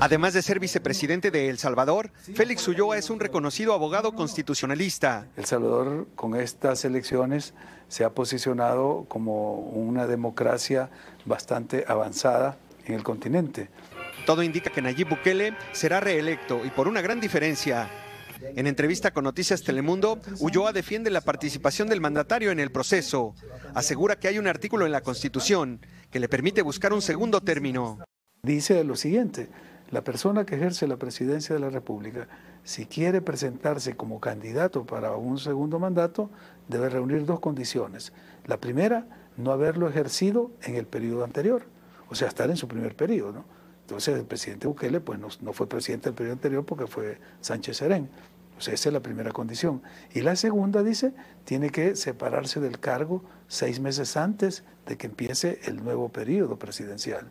Además de ser vicepresidente de El Salvador, Félix Ulloa es un reconocido abogado constitucionalista. El Salvador con estas elecciones se ha posicionado como una democracia bastante avanzada en el continente. Todo indica que Nayib Bukele será reelecto y por una gran diferencia. En entrevista con Noticias Telemundo, Ulloa defiende la participación del mandatario en el proceso. Asegura que hay un artículo en la Constitución que le permite buscar un segundo término. Dice lo siguiente, la persona que ejerce la presidencia de la República, si quiere presentarse como candidato para un segundo mandato, debe reunir dos condiciones. La primera, no haberlo ejercido en el periodo anterior, o sea, estar en su primer periodo. Entonces, el presidente Bukele pues, no, fue presidente del periodo anterior porque fue Sánchez Serén. O sea, esa es la primera condición. Y la segunda, dice, tiene que separarse del cargo seis meses antes de que empiece el nuevo periodo presidencial.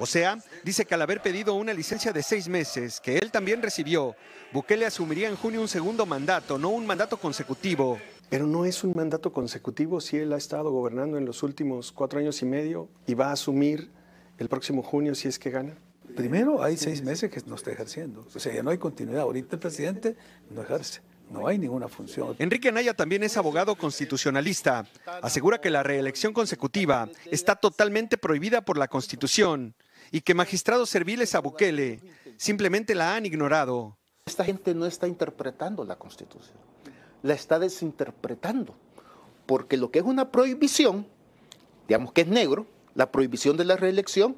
O sea, dice que al haber pedido una licencia de seis meses, que él también recibió, Bukele asumiría en junio un segundo mandato, no un mandato consecutivo. Pero no es un mandato consecutivo si él ha estado gobernando en los últimos cuatro años y medio y va a asumir el próximo junio si es que gana. Primero, hay seis meses que no está ejerciendo. O sea, ya no hay continuidad. Ahorita el presidente no ejerce. No hay ninguna función. Enrique Anaya también es abogado constitucionalista. Asegura que la reelección consecutiva está totalmente prohibida por la Constitución y que magistrados serviles a Bukele simplemente la han ignorado. Esta gente no está interpretando la Constitución, la está desinterpretando, porque lo que es una prohibición, digamos que es negro, la prohibición de la reelección,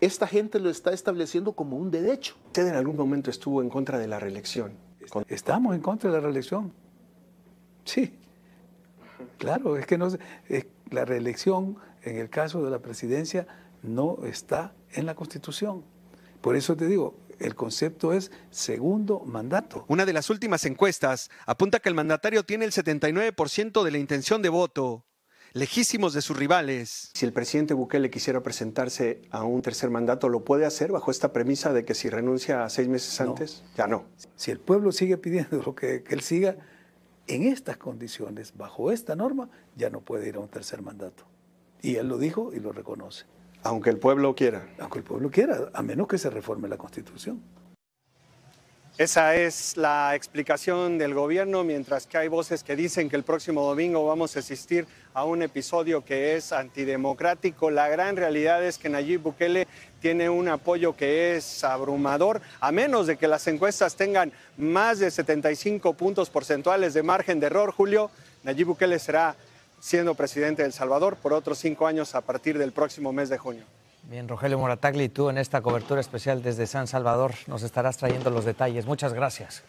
esta gente lo está estableciendo como un derecho. Usted en algún momento estuvo en contra de la reelección. Estamos en contra de la reelección. Sí. Claro, es que no, es, la reelección, en el caso de la presidencia, no está en la Constitución. Por eso te digo, el concepto es segundo mandato. Una de las últimas encuestas apunta que el mandatario tiene el 79% de la intención de voto, lejísimos de sus rivales. Si el presidente Bukele quisiera presentarse a un tercer mandato, ¿lo puede hacer bajo esta premisa de que si renuncia a seis meses antes, ya no? Si el pueblo sigue pidiendo lo que él siga, en estas condiciones, bajo esta norma, ya no puede ir a un tercer mandato. Y él lo dijo y lo reconoce. Aunque el pueblo quiera. Aunque el pueblo quiera, a menos que se reforme la Constitución. Esa es la explicación del gobierno, mientras que hay voces que dicen que el próximo domingo vamos a asistir a un episodio que es antidemocrático. La gran realidad es que Nayib Bukele tiene un apoyo que es abrumador, a menos de que las encuestas tengan más de 75 puntos porcentuales de margen de error, Julio, Nayib Bukele será siendo presidente de El Salvador por otros cinco años a partir del próximo mes de junio. Bien, Rogelio Moratagli, tú en esta cobertura especial desde San Salvador nos estarás trayendo los detalles. Muchas gracias.